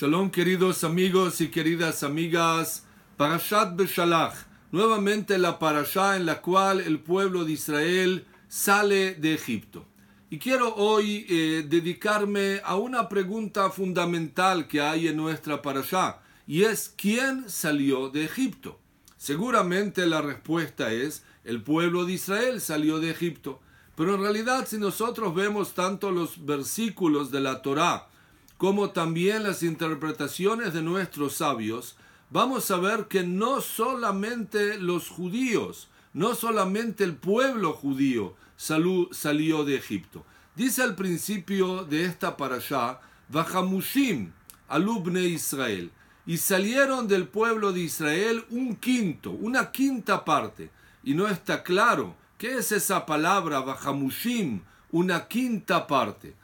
Shalom queridos amigos y queridas amigas, Parashat Beshalach, nuevamente la parashá en la cual el pueblo de Israel sale de Egipto. Y quiero hoy eh, dedicarme a una pregunta fundamental que hay en nuestra parashá, y es ¿quién salió de Egipto? Seguramente la respuesta es el pueblo de Israel salió de Egipto. Pero en realidad si nosotros vemos tanto los versículos de la Torá como también las interpretaciones de nuestros sabios, vamos a ver que no solamente los judíos, no solamente el pueblo judío salió de Egipto. Dice al principio de esta parasha, Bajamushim, alubne Israel, y salieron del pueblo de Israel un quinto, una quinta parte. Y no está claro qué es esa palabra Bajamushim, una quinta parte.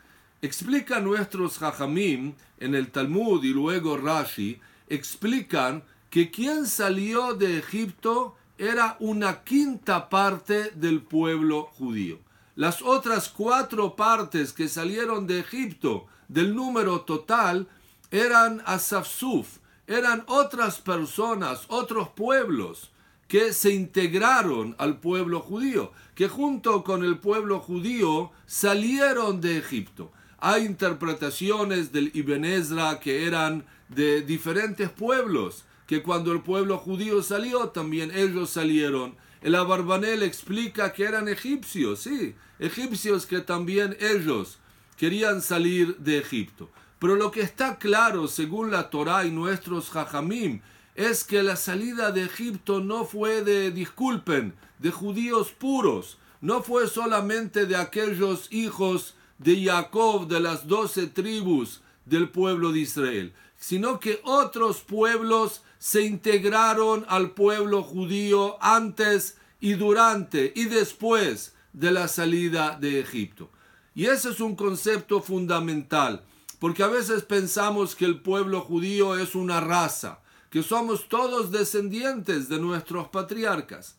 Explica nuestros Jajamim en el Talmud y luego Rashi, explican que quien salió de Egipto era una quinta parte del pueblo judío. Las otras cuatro partes que salieron de Egipto del número total eran Asafsuf, eran otras personas, otros pueblos que se integraron al pueblo judío, que junto con el pueblo judío salieron de Egipto. Hay interpretaciones del Ibn que eran de diferentes pueblos, que cuando el pueblo judío salió, también ellos salieron. El Abarbanel explica que eran egipcios, sí, egipcios que también ellos querían salir de Egipto. Pero lo que está claro, según la Torá y nuestros jajamim, es que la salida de Egipto no fue de, disculpen, de judíos puros, no fue solamente de aquellos hijos de Jacob, de las doce tribus del pueblo de Israel, sino que otros pueblos se integraron al pueblo judío antes y durante y después de la salida de Egipto. Y ese es un concepto fundamental, porque a veces pensamos que el pueblo judío es una raza, que somos todos descendientes de nuestros patriarcas,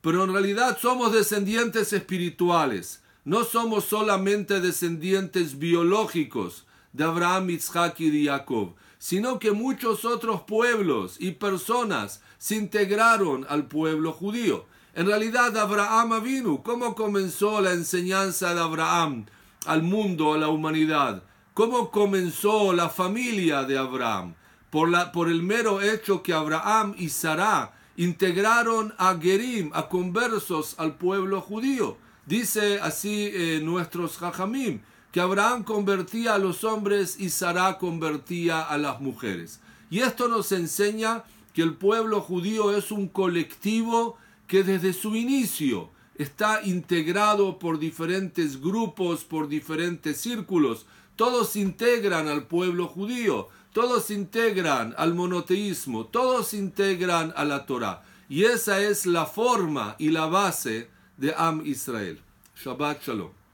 pero en realidad somos descendientes espirituales no somos solamente descendientes biológicos de Abraham, Isaac y de Jacob, sino que muchos otros pueblos y personas se integraron al pueblo judío. En realidad, Abraham vino. ¿cómo comenzó la enseñanza de Abraham al mundo, a la humanidad? ¿Cómo comenzó la familia de Abraham? Por, la, por el mero hecho que Abraham y Sarah integraron a Gerim, a conversos al pueblo judío. Dice así eh, nuestros jajamim, que Abraham convertía a los hombres y Sarah convertía a las mujeres. Y esto nos enseña que el pueblo judío es un colectivo que desde su inicio está integrado por diferentes grupos, por diferentes círculos. Todos integran al pueblo judío, todos integran al monoteísmo, todos integran a la Torah. Y esa es la forma y la base דעם ישראל. שבת שלום.